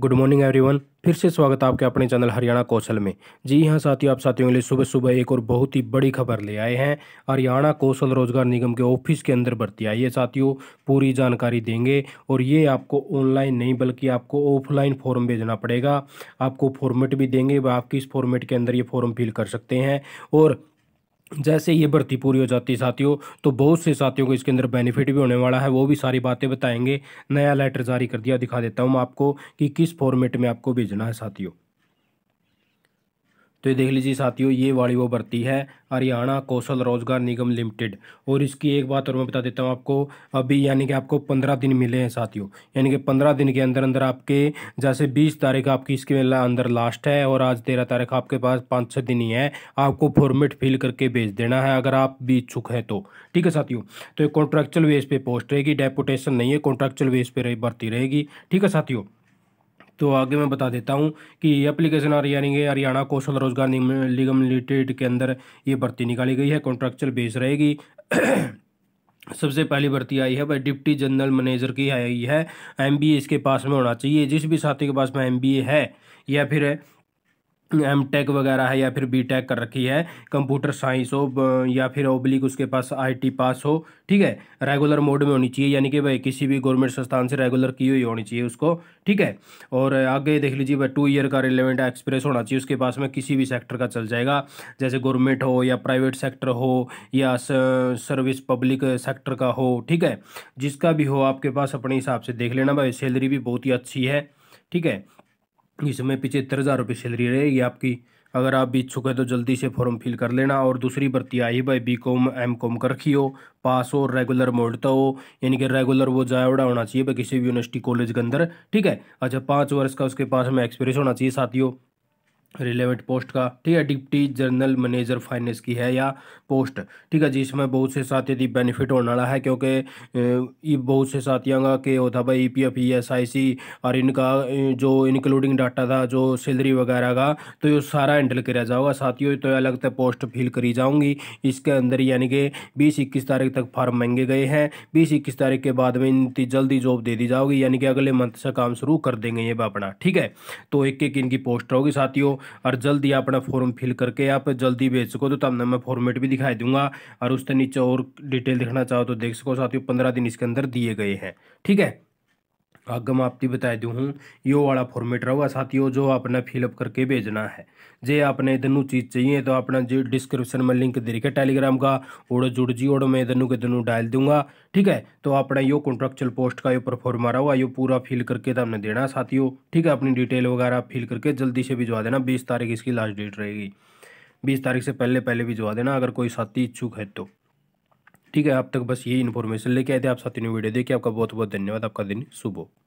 good morning everyone फिर से स्वागत है आपके अपने चैनल हरियाणा कौशल में जी हाँ साथियों आप साथियों के लिए सुबह सुबह एक और बहुत ही बड़ी खबर ले आए हैं हरियाणा कौशल रोजगार निगम के ऑफिस के अंदर भर्ती आई है साथियों पूरी जानकारी देंगे और ये आपको ऑनलाइन नहीं बल्कि आपको ऑफलाइन फॉर्म भेजना पड़ेगा आपको फॉर्मेट भी देंगे वह आप किस फॉर्मेट के अंदर ये फॉर्म फिल कर सकते हैं और जैसे ये भर्ती पूरी हो जाती है साथियों तो बहुत से साथियों को इसके अंदर बेनिफिट भी होने वाला है वो भी सारी बातें बताएंगे नया लेटर जारी कर दिया दिखा देता हूँ मैं आपको कि किस फॉर्मेट में आपको भेजना है साथियों तो ये देख लीजिए साथियों ये वाली वो भर्ती है हरियाणा कौशल रोजगार निगम लिमिटेड और इसकी एक बात और मैं बता देता हूँ आपको अभी यानी कि आपको पंद्रह दिन मिले हैं साथियों यानी कि पंद्रह दिन के अंदर अंदर आपके जैसे बीस तारीख आपकी इसके अंदर लास्ट है और आज तेरह तारीख आपके पास पाँच छः दिन ही है आपको फॉर्मेट फिल करके भेज देना है अगर आप भी इच्छुक हैं तो ठीक है साथियों तो एक कॉन्ट्रेक्चुअल वेज पे पोस्ट रहेगी डेपुटेशन नहीं है कॉन्ट्रेक्चुअल वेज पर भर्ती रहेगी ठीक है साथियों तो आगे मैं बता देता हूँ कि ये अप्लीकेशन हरियाणा हरियाणा कौशल रोजगार निगम निगम लिमिटेड के अंदर ये भर्ती निकाली गई है कॉन्ट्रेक्चुअल बेस रहेगी सबसे पहली भर्ती आई है वह डिप्टी जनरल मैनेजर की आई है एम बी ए इसके पास में होना चाहिए जिस भी साथी के पास में एम बी ए है या फिर एम टेक वगैरह है या फिर बी टेक कर रखी है कंप्यूटर साइंस हो या फिर ओब्लिक उसके पास आईटी पास हो ठीक है रेगुलर मोड में होनी चाहिए यानी कि भाई किसी भी गवर्नमेंट संस्थान से रेगुलर की हुई होनी चाहिए उसको ठीक है और आगे देख लीजिए भाई टू ईयर का रिलेवेंट एक्सपीरियंस होना चाहिए उसके पास में किसी भी सेक्टर का चल जाएगा जैसे गवर्नमेंट हो या प्राइवेट सेक्टर हो या सर्विस पब्लिक सेक्टर का हो ठीक है जिसका भी हो आपके पास अपने हिसाब से देख लेना भाई सैलरी भी बहुत ही अच्छी है ठीक है इस समय पिछहत्तर हज़ार रुपये सैलरी रहेगी आपकी अगर आप भी इच्छुक है तो जल्दी से फॉर्म फिल कर लेना और दूसरी भर्ती आई भाई बी कॉम एम कॉम कर रखी हो पास हो रेगुलर मोड़ता हो यानी कि रेगुलर वो जायवड़ा होना चाहिए भाई किसी भी यूनिवर्सिटी कॉलेज के अंदर ठीक है अच्छा पाँच वर्ष का उसके पास में एक्सपीरियंस होना चाहिए साथियों रिलेवेंट पोस्ट का ठीक है डिप्टी जनरल मैनेजर फाइनेंस की है या पोस्ट ठीक है जिसमें बहुत से साथियों की बेनिफिट होने वाला है क्योंकि ये बहुत से साथियों का के होता भाई E P F E S I C और इनका जो इंक्लूडिंग डाटा था जो सैलरी वगैरह का तो ये सारा हैंडल किया जाओगा साथियों तो अलग तक पोस्ट फिल करी जाऊँगी इसके अंदर यानी कि बीस इक्कीस तारीख तक फार्म महंगे गए हैं बीस इक्कीस तारीख के बाद में इनकी जल्दी जॉब दे दी जाओगी यानी कि अगले मंथ से काम शुरू कर देंगे ये अपना ठीक है तो एक एक इनकी पोस्ट होगी साथियों और जल्दी अपना फॉर्म फिल करके आप जल्दी भेज सको तो तब मैं फॉर्मेट भी दिखाई दूंगा और उससे नीचे और डिटेल देखना चाहो तो देख सको साथियों पंद्रह दिन इसके अंदर दिए गए हैं ठीक है मैं आपकी बताई दूँ हूँ यो वाला फॉर्मेट रहूगा साथियों जो आपने फिलअप करके भेजना है जे आपने दोनों चीज़ चाहिए तो अपना जो डिस्क्रिप्शन में लिंक दे रखे टेलीग्राम का ओडो जुड़ जी ओडो मैं इधनों के दोनों डाल दूंगा ठीक है तो अपना यो कॉन्ट्रेक्चुअल पोस्ट का यो परफॉर्मा रहा यो पूरा फिल करके तो आपने देना साथियों ठीक है अपनी डिटेल वगैरह फिल करके जल्दी से भिजवा देना बीस तारीख इसकी लास्ट डेट रहेगी बीस तारीख से पहले पहले भिजवा देना अगर कोई साथी इच्छुक है तो ठीक है आप तक बस यही इन्फॉर्मेशन लेके आए थे आप साथियों वीडियो देखिए आपका बहुत बहुत धन्यवाद आपका दिन शुभ हो